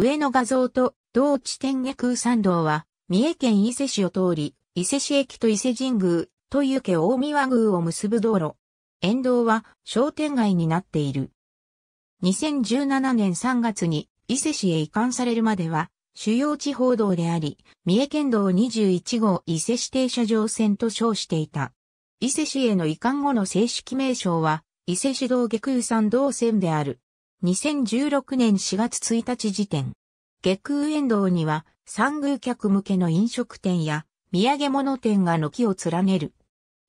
上の画像と同地点下空山道は、三重県伊勢市を通り、伊勢市駅と伊勢神宮、という家大宮宮を結ぶ道路。沿道は商店街になっている。2017年3月に伊勢市へ移管されるまでは、主要地方道であり、三重県道21号伊勢市停車場線と称していた。伊勢市への移管後の正式名称は、伊勢市道下空山道線である。2016年4月1日時点。下空沿道には、参宮客向けの飲食店や、土産物店が軒を連ねる。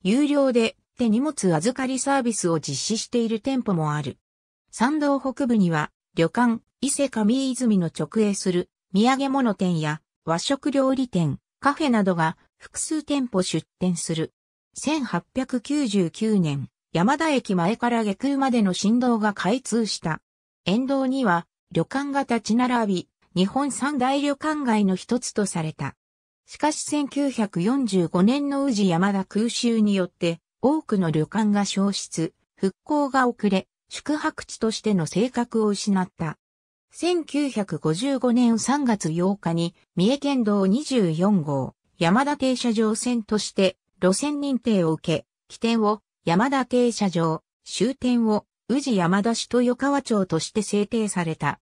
有料で手荷物預かりサービスを実施している店舗もある。参道北部には、旅館、伊勢上泉の直営する土産物店や和食料理店、カフェなどが複数店舗出店する。1899年、山田駅前から下空までの振動が開通した。沿道には旅館が立ち並び、日本三大旅館街の一つとされた。しかし1945年の宇治山田空襲によって多くの旅館が消失、復興が遅れ、宿泊地としての性格を失った。1955年3月8日に三重県道24号山田停車場線として路線認定を受け、起点を山田停車場、終点を宇治山田市豊川町として制定された。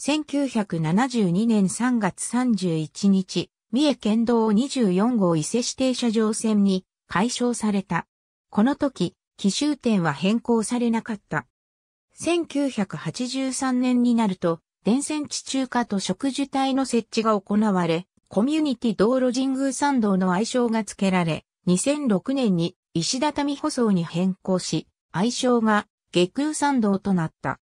1972年3月31日、三重県道24号伊勢市停車場線に解消された。この時、奇襲点は変更されなかった。1983年になると、電線地中化と植樹帯の設置が行われ、コミュニティ道路神宮参道の愛称が付けられ、2006年に石畳舗装に変更し、愛称が月空参道となった。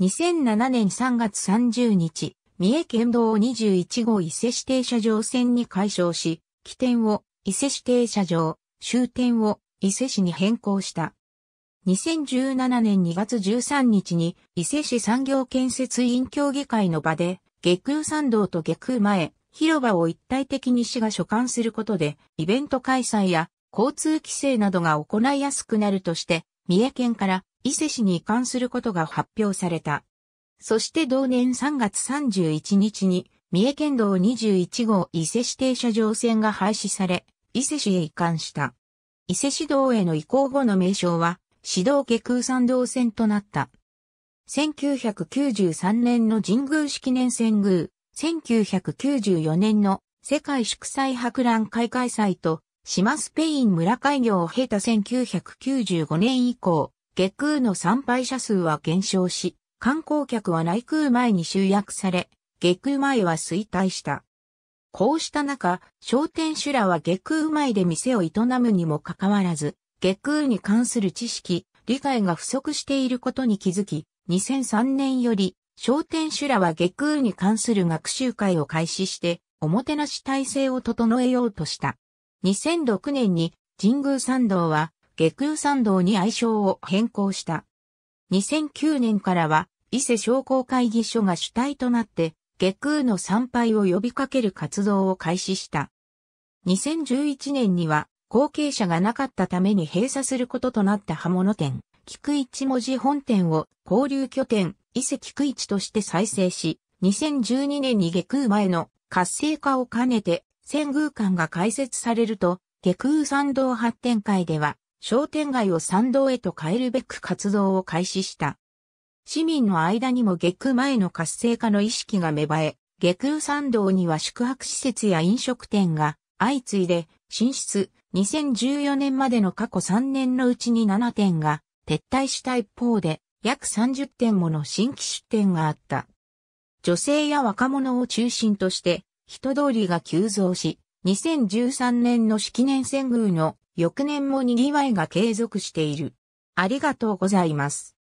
2007年3月30日、三重県道21号伊勢指定車場線に改称し、起点を伊勢指定車場、終点を伊勢市に変更した。2017年2月13日に伊勢市産業建設委員協議会の場で、月空参道と月空前、広場を一体的に市が所管することで、イベント開催や交通規制などが行いやすくなるとして、三重県から伊勢市に関することが発表された。そして同年3月31日に、三重県道21号伊勢市停車場線が廃止され、伊勢市へ移管した。伊勢市道への移行後の名称は、市道下空山道線となった。1993年の神宮式年遷宮、1994年の世界祝祭博覧会開催と、島スペイン村開業を経た1995年以降、月空の参拝者数は減少し、観光客は内空前に集約され、月空前は衰退した。こうした中、商店主らは月空前で店を営むにもかかわらず、月空に関する知識、理解が不足していることに気づき、2003年より、商店主らは月空に関する学習会を開始して、おもてなし体制を整えようとした。2006年に神宮参道は下空参道に愛称を変更した。2009年からは、伊勢商工会議所が主体となって、下空の参拝を呼びかける活動を開始した。2011年には、後継者がなかったために閉鎖することとなった刃物店、菊一文字本店を交流拠点、伊勢菊一として再生し、2012年に下空前の活性化を兼ねて、仙宮館が開設されると、下空参道発展会では、商店街を参道へと変えるべく活動を開始した。市民の間にも下空前の活性化の意識が芽生え、下空参道には宿泊施設や飲食店が相次いで進出、2014年までの過去3年のうちに7店が撤退した一方で、約30店もの新規出店があった。女性や若者を中心として人通りが急増し、2013年の式年遷宮の翌年も賑わいが継続している。ありがとうございます。